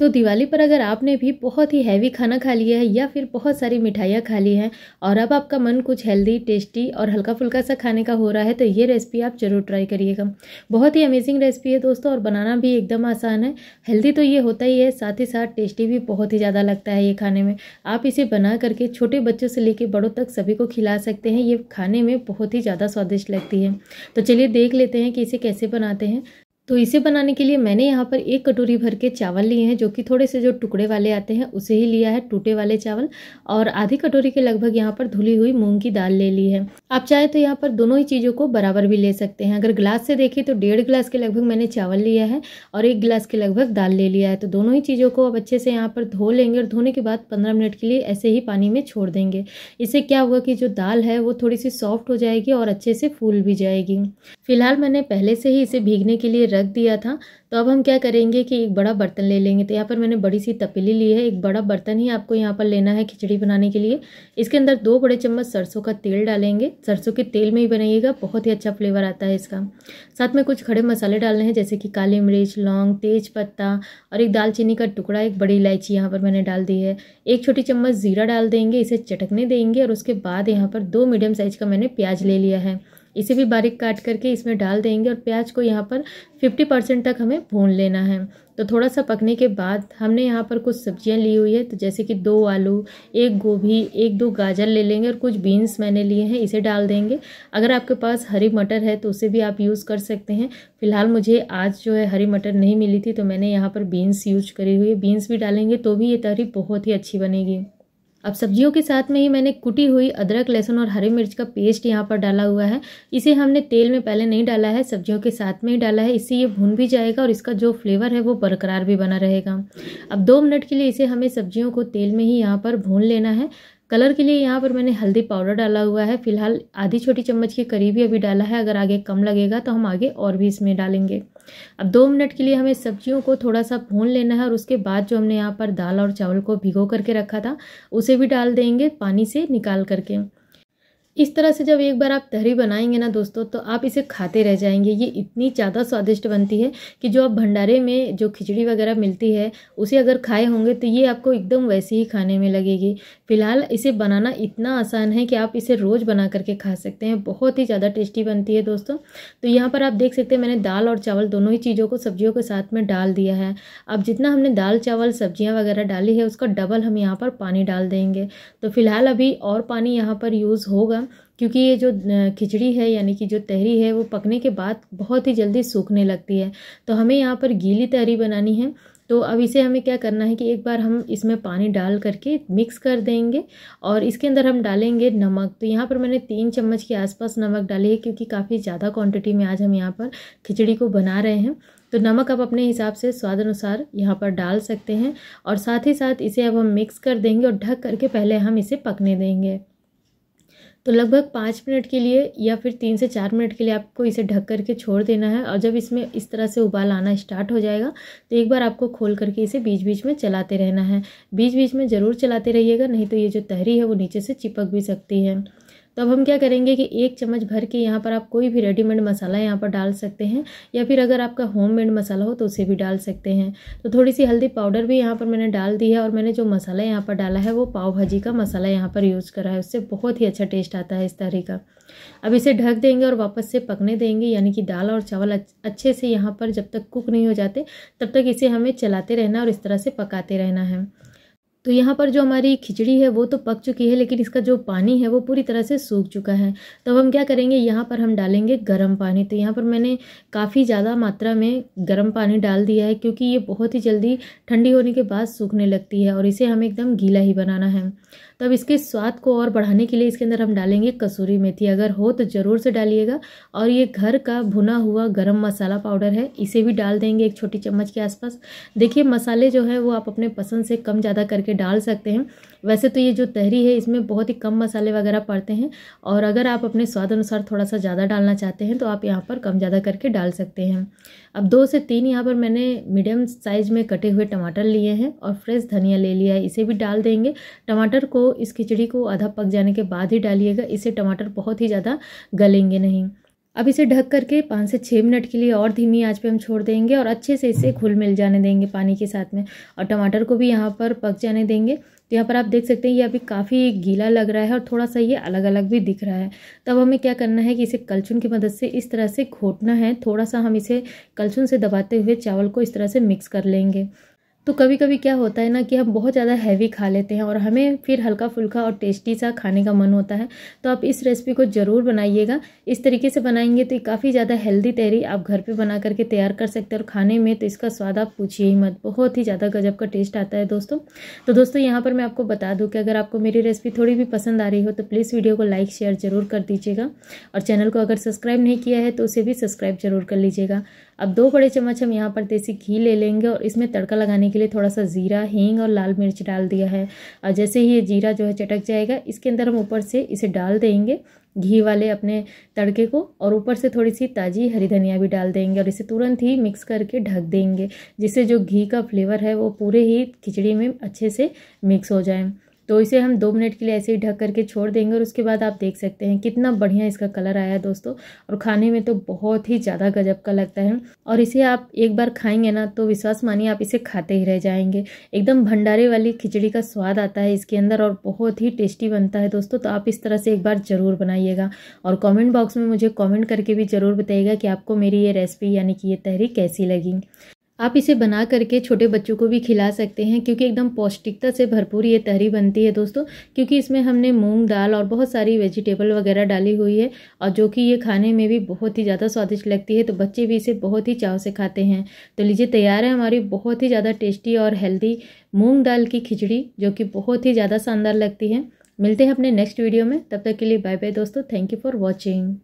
तो दिवाली पर अगर आपने भी बहुत ही हैवी खाना खा लिया है या फिर बहुत सारी मिठाइयाँ खा ली हैं और अब आपका मन कुछ हेल्दी टेस्टी और हल्का फुल्का सा खाने का हो रहा है तो ये रेसिपी आप ज़रूर ट्राई करिएगा बहुत ही अमेजिंग रेसिपी है दोस्तों और बनाना भी एकदम आसान है हेल्दी तो ये होता ही है साथ ही साथ टेस्टी भी बहुत ही ज़्यादा लगता है ये खाने में आप इसे बना करके छोटे बच्चों से लेकर बड़ों तक सभी को खिला सकते हैं ये खाने में बहुत ही ज़्यादा स्वादिष्ट लगती है तो चलिए देख लेते हैं कि इसे कैसे बनाते हैं तो इसे बनाने के लिए मैंने यहाँ पर एक कटोरी भर के चावल लिए हैं जो कि थोड़े से जो टुकड़े वाले आते हैं उसे ही लिया है टूटे वाले चावल और आधी कटोरी के लगभग यहाँ पर धुली हुई मूंग की दाल ले ली है आप चाहे तो यहाँ पर दोनों ही चीज़ों को बराबर भी ले सकते हैं अगर ग्लास से देखें तो डेढ़ ग्लास के लगभग मैंने चावल लिया है और एक गिलास के लगभग दाल ले लिया है तो दोनों ही चीज़ों को अब अच्छे से यहाँ पर धो लेंगे और धोने के बाद पंद्रह मिनट के लिए ऐसे ही पानी में छोड़ देंगे इससे क्या होगा कि जो दाल है वो थोड़ी सी सॉफ्ट हो जाएगी और अच्छे से फूल भी जाएगी फिलहाल मैंने पहले से ही इसे भीगने के लिए रख दिया था तो अब हम क्या करेंगे कि एक बड़ा बर्तन ले लेंगे तो यहाँ पर मैंने बड़ी सी तपेली ली है एक बड़ा बर्तन ही आपको यहाँ पर लेना है खिचड़ी बनाने के लिए इसके अंदर दो बड़े चम्मच सरसों का तेल डालेंगे सरसों के तेल में ही बनाइएगा बहुत ही अच्छा फ्लेवर आता है इसका साथ में कुछ खड़े मसाले डालने हैं जैसे कि काली मिर्च लौंग तेज पत्ता और एक दालचीनी का टुकड़ा एक बड़ी इलायची यहाँ पर मैंने डाल दी है एक छोटी चम्मच ज़ीरा डाल देंगे इसे चटकने देंगे और उसके बाद यहाँ पर दो मीडियम साइज़ का मैंने प्याज ले लिया है इसे भी बारीक काट करके इसमें डाल देंगे और प्याज को यहाँ पर 50 परसेंट तक हमें भून लेना है तो थोड़ा सा पकने के बाद हमने यहाँ पर कुछ सब्जियाँ ली हुई है तो जैसे कि दो आलू एक गोभी एक दो गाजर ले लेंगे और कुछ बीन्स मैंने लिए हैं इसे डाल देंगे अगर आपके पास हरी मटर है तो उसे भी आप यूज़ कर सकते हैं फिलहाल मुझे आज जो है हरी मटर नहीं मिली थी तो मैंने यहाँ पर बीन्स यूज करी हुई है बीन्स भी डालेंगे तो भी ये तहरी बहुत ही अच्छी बनेगी अब सब्जियों के साथ में ही मैंने कुटी हुई अदरक लहसुन और हरी मिर्च का पेस्ट यहाँ पर डाला हुआ है इसे हमने तेल में पहले नहीं डाला है सब्जियों के साथ में ही डाला है इससे ये भुन भी जाएगा और इसका जो फ्लेवर है वो बरकरार भी बना रहेगा अब दो मिनट के लिए इसे हमें सब्जियों को तेल में ही यहाँ पर भून लेना है कलर के लिए यहाँ पर मैंने हल्दी पाउडर डाला हुआ है फिलहाल आधी छोटी चम्मच के करीब ही अभी डाला है अगर आगे कम लगेगा तो हम आगे और भी इसमें डालेंगे अब दो मिनट के लिए हमें सब्जियों को थोड़ा सा भून लेना है और उसके बाद जो हमने यहाँ पर दाल और चावल को भिगो करके रखा था उसे भी डाल देंगे पानी से निकाल करके इस तरह से जब एक बार आप तहरी बनाएंगे ना दोस्तों तो आप इसे खाते रह जाएंगे ये इतनी ज़्यादा स्वादिष्ट बनती है कि जो आप भंडारे में जो खिचड़ी वगैरह मिलती है उसे अगर खाए होंगे तो ये आपको एकदम वैसे ही खाने में लगेगी फ़िलहाल इसे बनाना इतना आसान है कि आप इसे रोज़ बना करके खा सकते हैं बहुत ही ज़्यादा टेस्टी बनती है दोस्तों तो यहाँ पर आप देख सकते हैं मैंने दाल और चावल दोनों ही चीज़ों को सब्जियों के साथ में डाल दिया है अब जितना हमने दाल चावल सब्जियाँ वगैरह डाली है उसका डबल हम यहाँ पर पानी डाल देंगे तो फिलहाल अभी और पानी यहाँ पर यूज़ होगा क्योंकि ये जो खिचड़ी है यानी कि जो तहरी है वो पकने के बाद बहुत ही जल्दी सूखने लगती है तो हमें यहाँ पर गीली तहरी बनानी है तो अब इसे हमें क्या करना है कि एक बार हम इसमें पानी डाल करके मिक्स कर देंगे और इसके अंदर हम डालेंगे नमक तो यहाँ पर मैंने तीन चम्मच के आसपास नमक डाली है क्योंकि काफ़ी ज़्यादा क्वांटिटी में आज हम यहाँ पर खिचड़ी को बना रहे हैं तो नमक आप अपने हिसाब से स्वाद अनुसार यहाँ पर डाल सकते हैं और साथ ही साथ इसे अब हम मिक्स कर देंगे और ढक करके पहले हम इसे पकने देंगे तो लगभग पाँच मिनट के लिए या फिर तीन से चार मिनट के लिए आपको इसे ढक करके छोड़ देना है और जब इसमें इस तरह से उबाल आना स्टार्ट हो जाएगा तो एक बार आपको खोल करके इसे बीच बीच में चलाते रहना है बीच बीच में ज़रूर चलाते रहिएगा नहीं तो ये जो तहरी है वो नीचे से चिपक भी सकती है तो अब हम क्या करेंगे कि एक चम्मच भर के यहाँ पर आप कोई भी रेडीमेड मसाला यहाँ पर डाल सकते हैं या फिर अगर आपका मेड मसाला हो तो उसे भी डाल सकते हैं तो थोड़ी सी हल्दी पाउडर भी यहाँ पर मैंने डाल दी है और मैंने जो मसाला यहाँ पर डाला है वो पाव भाजी का मसाला यहाँ पर यूज़ करा है उससे बहुत ही अच्छा टेस्ट आता है इस तरह का अब इसे ढक देंगे और वापस से पकने देंगे यानी कि दाल और चावल अच्छे से यहाँ पर जब तक कुक नहीं हो जाते तब तक इसे हमें चलाते रहना और इस तरह से पकाते रहना है तो यहाँ पर जो हमारी खिचड़ी है वो तो पक चुकी है लेकिन इसका जो पानी है वो पूरी तरह से सूख चुका है तब हम क्या करेंगे यहाँ पर हम डालेंगे गर्म पानी तो यहाँ पर मैंने काफ़ी ज़्यादा मात्रा में गर्म पानी डाल दिया है क्योंकि ये बहुत ही जल्दी ठंडी होने के बाद सूखने लगती है और इसे हमें एकदम गीला ही बनाना है तब इसके स्वाद को और बढ़ाने के लिए इसके अंदर हम डालेंगे कसूरी मेथी अगर हो तो ज़रूर से डालिएगा और ये घर का भुना हुआ गर्म मसाला पाउडर है इसे भी डाल देंगे एक छोटी चम्मच के आसपास देखिए मसाले जो है वो आप अपने पसंद से कम ज़्यादा करके करके डाल सकते हैं वैसे तो ये जो तहरी है इसमें बहुत ही कम मसाले वगैरह पड़ते हैं और अगर आप अपने स्वाद अनुसार थोड़ा सा ज़्यादा डालना चाहते हैं तो आप यहाँ पर कम ज़्यादा करके डाल सकते हैं अब दो से तीन यहाँ पर मैंने मीडियम साइज़ में कटे हुए टमाटर लिए हैं और फ्रेश धनिया ले लिया है इसे भी डाल देंगे टमाटर को इस खिचड़ी को आधा पक जाने के बाद ही डालिएगा इससे टमाटर बहुत ही ज़्यादा गलेंगे नहीं अब इसे ढक करके पाँच से छः मिनट के लिए और धीमी आंच पे हम छोड़ देंगे और अच्छे से इसे घुल मिल जाने देंगे पानी के साथ में और टमाटर को भी यहाँ पर पक जाने देंगे तो यहाँ पर आप देख सकते हैं ये अभी काफ़ी गीला लग रहा है और थोड़ा सा ये अलग अलग भी दिख रहा है तब हमें क्या करना है कि इसे कलछुन की मदद से इस तरह से घोटना है थोड़ा सा हम इसे कलछुन से दबाते हुए चावल को इस तरह से मिक्स कर लेंगे तो कभी कभी क्या होता है ना कि हम बहुत ज़्यादा हैवी खा लेते हैं और हमें फिर हल्का फुल्का और टेस्टी सा खाने का मन होता है तो आप इस रेसिपी को ज़रूर बनाइएगा इस तरीके से बनाएंगे तो काफ़ी ज़्यादा हेल्दी तहरी आप घर पर बना करके तैयार कर सकते हैं और खाने में तो इसका स्वाद आप पूछिए ही मत बहुत ही ज़्यादा गजब का टेस्ट आता है दोस्तों तो दोस्तों यहाँ पर मैं आपको बता दूँ कि अगर आपको मेरी रेसिपी थोड़ी भी पसंद आ रही हो तो प्लीज़ वीडियो को लाइक शेयर ज़रूर कर दीजिएगा और चैनल को अगर सब्सक्राइब नहीं किया है तो उसे भी सब्सक्राइब ज़रूर कर लीजिएगा अब दो बड़े चम्मच हम यहाँ पर देसी घी ले लेंगे और इसमें तड़का लगाने के लिए थोड़ा सा ज़ीरा हींग और लाल मिर्च डाल दिया है और जैसे ही ये जीरा जो है चटक जाएगा इसके अंदर हम ऊपर से इसे डाल देंगे घी वाले अपने तड़के को और ऊपर से थोड़ी सी ताज़ी हरी धनिया भी डाल देंगे और इसे तुरंत ही मिक्स करके ढक देंगे जिससे जो घी का फ्लेवर है वो पूरे ही खिचड़ी में अच्छे से मिक्स हो जाए तो इसे हम दो मिनट के लिए ऐसे ही ढक करके छोड़ देंगे और उसके बाद आप देख सकते हैं कितना बढ़िया इसका कलर आया है दोस्तों और खाने में तो बहुत ही ज़्यादा गजब का लगता है और इसे आप एक बार खाएंगे ना तो विश्वास मानिए आप इसे खाते ही रह जाएंगे एकदम भंडारे वाली खिचड़ी का स्वाद आता है इसके अंदर और बहुत ही टेस्टी बनता है दोस्तों तो आप इस तरह से एक बार ज़रूर बनाइएगा और कॉमेंट बॉक्स में मुझे कॉमेंट करके भी ज़रूर बताइएगा कि आपको मेरी ये रेसिपी यानी कि ये तहरीक कैसी लगी आप इसे बना करके छोटे बच्चों को भी खिला सकते हैं क्योंकि एकदम पौष्टिकता से भरपूर ये तहरी बनती है दोस्तों क्योंकि इसमें हमने मूंग दाल और बहुत सारी वेजिटेबल वगैरह डाली हुई है और जो कि ये खाने में भी बहुत ही ज़्यादा स्वादिष्ट लगती है तो बच्चे भी इसे बहुत ही चाव से खाते हैं तो लीजिए तैयार है हमारी बहुत ही ज़्यादा टेस्टी और हेल्दी मूँग दाल की खिचड़ी जो कि बहुत ही ज़्यादा शानदार लगती है मिलते हैं अपने नेक्स्ट वीडियो में तब तक के लिए बाय बाय दोस्तों थैंक यू फॉर वॉचिंग